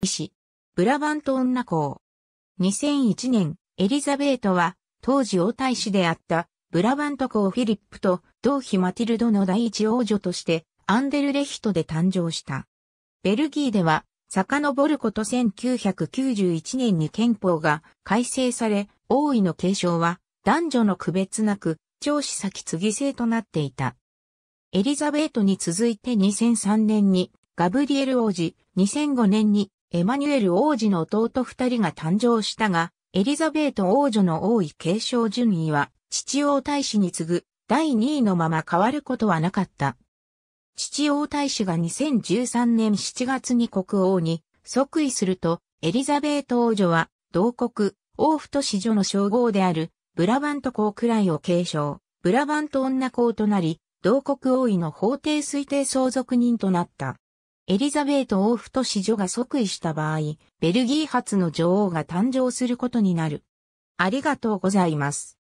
医師、ブラバント女公。2001年、エリザベートは、当時王太子であった、ブラバント公フィリップと、同妃マティルドの第一王女として、アンデルレヒトで誕生した。ベルギーでは、遡ること1991年に憲法が改正され、王位の継承は、男女の区別なく、長子先継ぎ制となっていた。エリザベートに続いて2003年に、ガブリエル王子、2005年にエマニュエル王子の弟二人が誕生したが、エリザベート王女の王位継承順位は、父王大使に次ぐ、第2位のまま変わることはなかった。父王大使が2013年7月に国王に即位すると、エリザベート王女は、同国、王府と子女の称号である、ブラバント公くらいを継承、ブラバント女公となり、同国王位の法定推定相続人となった。エリザベート王府と子女が即位した場合、ベルギー初の女王が誕生することになる。ありがとうございます。